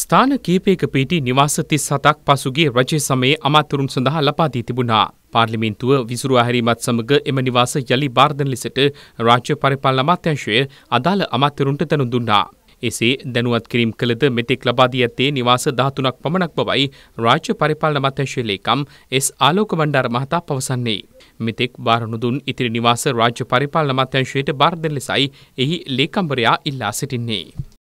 ස්ථාන කීපයක පිටි නිවාස තිස් සතක් පසුගේ රජය සමයේ අමාතරුන් සඳහා ලබාදී තිබුණා. පාර්ලිමින්තුව විසුරුවා හැරීමත් සමග එම නිවාස යළි බාර්ධන ලෙසට රාජ්‍ය පරිපාලන අමාත්‍යංශය අදාළ අමාත්‍යරුන්ට දැනුම් දුන්නා. එසේ දැනුවත් කිරීම කළද මෙතෙක් ලබා දී ඇත්තේ නිවාස 13ක් පමණක් බවයි රාජ්‍ය පරිපාලන අමාත්‍යංශයේ ලේකම් එස් ආලෝක බණ්ඩාර මහතා පවසන්නේ. මෙතෙක් බාර නොදුන් ඉතිරි නිවාස රාජ්‍ය පරිපාලන අමාත්‍යංශයට බාර දෙන ලෙසයි එහි ලේකම්වරයා ඉල්ලා සිටින්නේ.